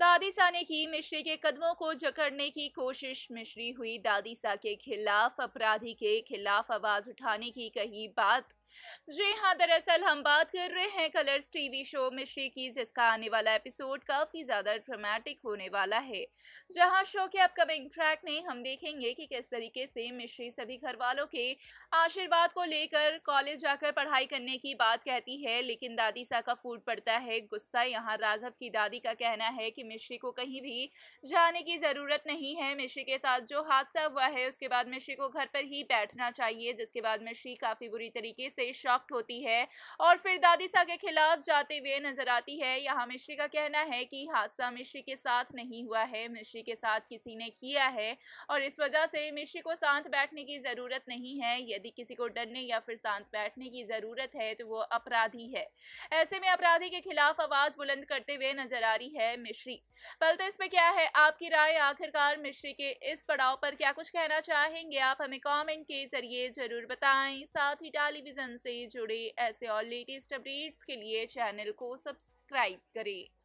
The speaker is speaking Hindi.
दादी सा ने की मिश्री के कदमों को जकड़ने की कोशिश मिश्री हुई दादी सा के खिलाफ अपराधी के खिलाफ आवाज उठाने की कही बात जी हाँ दरअसल हम बात कर रहे हैं कलर्स टीवी शो मिश्री की जिसका आने वाला एपिसोड काफ़ी ज़्यादा ड्रामेटिक होने वाला है जहाँ शो के अपकमिंग ट्रैक में हम देखेंगे कि किस तरीके से मिश्री सभी घर वालों के आशीर्वाद को लेकर कॉलेज जाकर पढ़ाई करने की बात कहती है लेकिन दादी सा का फूट पड़ता है गुस्सा यहाँ राघव की दादी का कहना है कि मिश्री को कहीं भी जाने की ज़रूरत नहीं है मिश्री के साथ जो हादसा हुआ है उसके बाद मिश्री को घर पर ही बैठना चाहिए जिसके बाद मिश्री काफ़ी बुरी तरीके से से शॉक्ट होती है और फिर दादी सा के खिलाफ जाते हुए नजर आती है यहाँ मिश्री का कहना है कि हादसा मिश्री के साथ नहीं हुआ है मिश्री के साथ किसी ने किया है और इस वजह से मिश्री को शांत बैठने की ज़रूरत नहीं है यदि किसी को डरने या फिर शांत बैठने की ज़रूरत है तो वो अपराधी है ऐसे में अपराधी के खिलाफ आवाज़ बुलंद करते हुए नजर आ रही है मिश्री पल तो इसमें क्या है आपकी राय आखिरकार मिश्री के इस पड़ाव पर क्या कुछ कहना चाहेंगे आप हमें कमेंट के जरिए ज़रूर बताएं साथ ही टेलीविज़न से जुड़े ऐसे और लेटेस्ट अपडेट्स के लिए चैनल को सब्सक्राइब करें